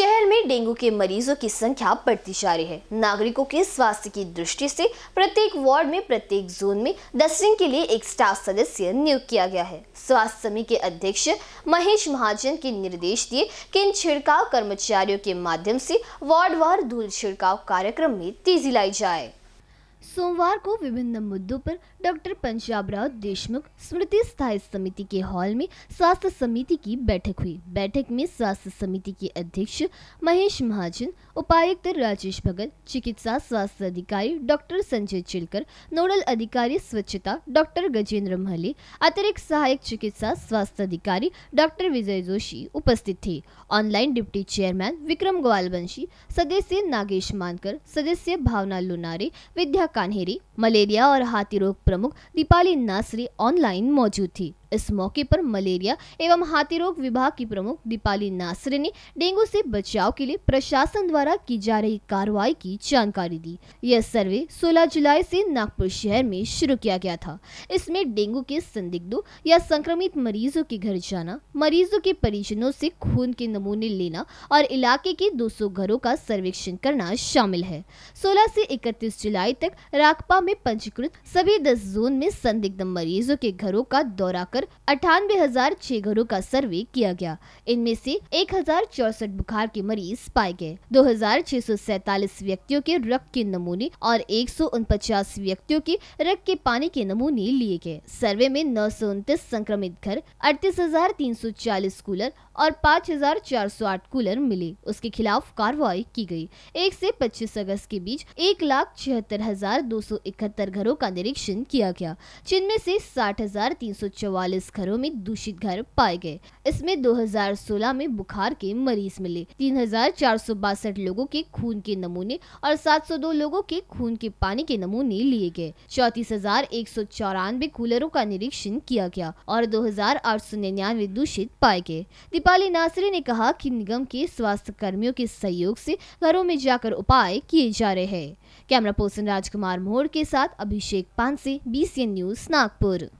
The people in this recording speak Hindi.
शहर में डेंगू के मरीजों की संख्या बढ़ती जा रही है नागरिकों के स्वास्थ्य की दृष्टि से प्रत्येक वार्ड में प्रत्येक जोन में डस्टिंग के लिए एक स्टाफ सदस्य नियुक्त किया गया है स्वास्थ्य समिति के अध्यक्ष महेश महाजन के निर्देश दिए कि इन छिड़काव कर्मचारियों के माध्यम से वार्ड वार धूल छिड़काव कार्यक्रम में तेजी लाई जाए सोमवार को विभिन्न मुद्दों पर डॉक्टर पंजाब राव देशमुख स्मृति स्थायी समिति के हॉल में स्वास्थ्य समिति की बैठक हुई बैठक में स्वास्थ्य समिति के अध्यक्ष महेश महाजन उपायुक्त राजेश भगत चिकित्सा स्वास्थ्य अधिकारी डॉक्टर संजय चिलकर नोडल अधिकारी स्वच्छता डॉक्टर गजेंद्र महले अतिरिक्त सहायक चिकित्सा स्वास्थ्य अधिकारी डॉक्टर विजय जोशी उपस्थित थे online deputy chairman Vikram Gwalvanshi सदस्य नागेश मानकर सदस्य भावना लोनारे विद्या कान्हेरी मलेरिया और हाथी रोग प्रमुख दीपाली नासरी ऑनलाइन मौजूद थी इस मौके पर मलेरिया एवं हाथी रोग विभाग की प्रमुख दीपाली नासरे ने डेंगू से बचाव के लिए प्रशासन द्वारा की जा रही कार्रवाई की जानकारी दी यह सर्वे 16 जुलाई से नागपुर शहर में शुरू किया गया था इसमें डेंगू के संदिग्धों या संक्रमित मरीजों के घर जाना मरीजों के परिजनों से खून के नमूने लेना और इलाके के दो घरों का सर्वेक्षण करना शामिल है सोलह से इकतीस जुलाई तक राकपा में पंजीकृत सभी दस जोन में संदिग्ध मरीजों के घरों का दौरा कर कर अठानवे हजार छह घरों का सर्वे किया गया इनमें से एक हजार चौसठ बुखार के मरीज पाए गए दो हजार छह सौ सैतालीस व्यक्तियों के रक्त के नमूने और एक सौ उनपचास व्यक्तियों के रक्त के पानी के नमूने लिए गए सर्वे में नौ सौ उनतीस संक्रमित घर अड़तीस हजार तीन सौ चालीस कूलर और पाँच हजार चार सौ आठ कूलर मिले उसके खिलाफ कार्रवाई की गई एक से पच्चीस अगस्त के बीच एक लाख छिहत्तर हजार दो सौ इकहत्तर घरों का निरीक्षण किया गया जिनमें से साठ हजार तीन सौ चौवालीस चालीस घरों में दूषित घर पाए गए इसमें 2016 में बुखार के मरीज मिले तीन लोगों के खून के नमूने और 702 लोगों के खून के पानी के नमूने लिए गए चौतीस कूलरों का निरीक्षण किया गया और 2899 दूषित पाए गए दीपाली नासरी ने कहा की निगम के स्वास्थ्य कर्मियों के सहयोग ऐसी घरों में जाकर उपाय किए जा रहे हैं कैमरा पर्सन राजकुमार मोहड़ के साथ अभिषेक पानसे बीसीएन न्यूज नागपुर